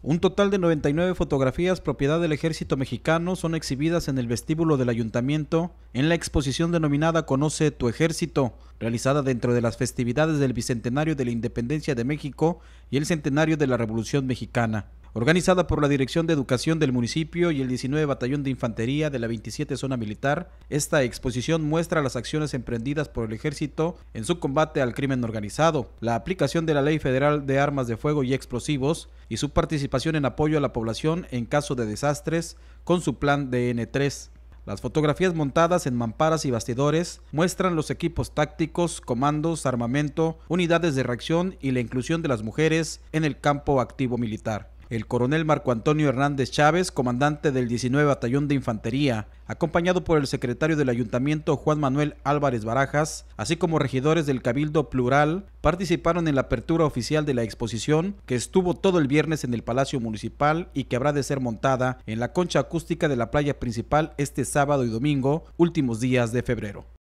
Un total de 99 fotografías propiedad del ejército mexicano son exhibidas en el vestíbulo del ayuntamiento en la exposición denominada Conoce tu ejército, realizada dentro de las festividades del Bicentenario de la Independencia de México y el Centenario de la Revolución Mexicana organizada por la Dirección de Educación del municipio y el 19 Batallón de Infantería de la 27 Zona Militar, esta exposición muestra las acciones emprendidas por el ejército en su combate al crimen organizado, la aplicación de la Ley Federal de Armas de Fuego y Explosivos y su participación en apoyo a la población en caso de desastres con su plan DN3. Las fotografías montadas en mamparas y bastidores muestran los equipos tácticos, comandos, armamento, unidades de reacción y la inclusión de las mujeres en el campo activo militar el coronel Marco Antonio Hernández Chávez, comandante del 19 Batallón de Infantería, acompañado por el secretario del Ayuntamiento Juan Manuel Álvarez Barajas, así como regidores del Cabildo Plural, participaron en la apertura oficial de la exposición que estuvo todo el viernes en el Palacio Municipal y que habrá de ser montada en la concha acústica de la playa principal este sábado y domingo, últimos días de febrero.